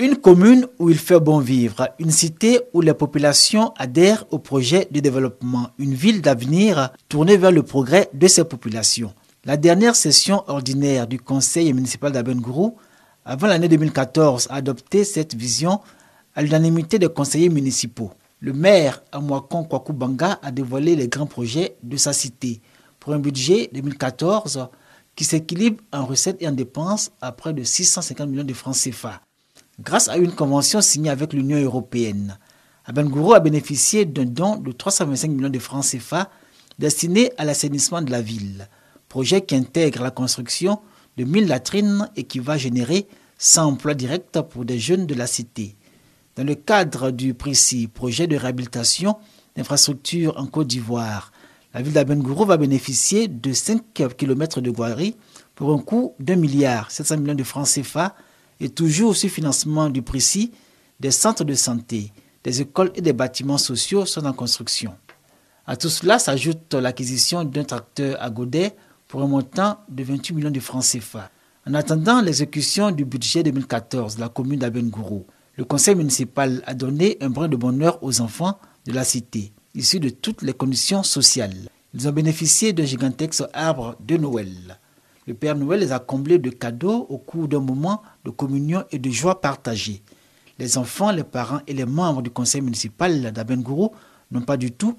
Une commune où il fait bon vivre, une cité où les populations adhèrent au projet de développement, une ville d'avenir tournée vers le progrès de ses populations. La dernière session ordinaire du conseil municipal d'Abengourou, avant l'année 2014, a adopté cette vision à l'unanimité des conseillers municipaux. Le maire Amwakon Kwakubanga a dévoilé les grands projets de sa cité pour un budget 2014 qui s'équilibre en recettes et en dépenses à près de 650 millions de francs CFA grâce à une convention signée avec l'Union européenne. Abengourou a bénéficié d'un don de 325 millions de francs CFA destiné à l'assainissement de la ville, projet qui intègre la construction de 1000 latrines et qui va générer 100 emplois directs pour des jeunes de la cité. Dans le cadre du précis projet de réhabilitation d'infrastructures en Côte d'Ivoire, la ville d'Abengourou va bénéficier de 5 km de voirie pour un coût d'un milliard 700 millions de francs CFA et toujours aussi financement du précis, des centres de santé, des écoles et des bâtiments sociaux sont en construction. À tout cela s'ajoute l'acquisition d'un tracteur à Godet pour un montant de 28 millions de francs CFA. En attendant l'exécution du budget 2014 de la commune d'Abengourou, le conseil municipal a donné un brin de bonheur aux enfants de la cité, issus de toutes les conditions sociales. Ils ont bénéficié d'un gigantesque arbre de Noël. Le Père Noël les a comblés de cadeaux au cours d'un moment de communion et de joie partagée. Les enfants, les parents et les membres du conseil municipal d'Abengourou n'ont pas du tout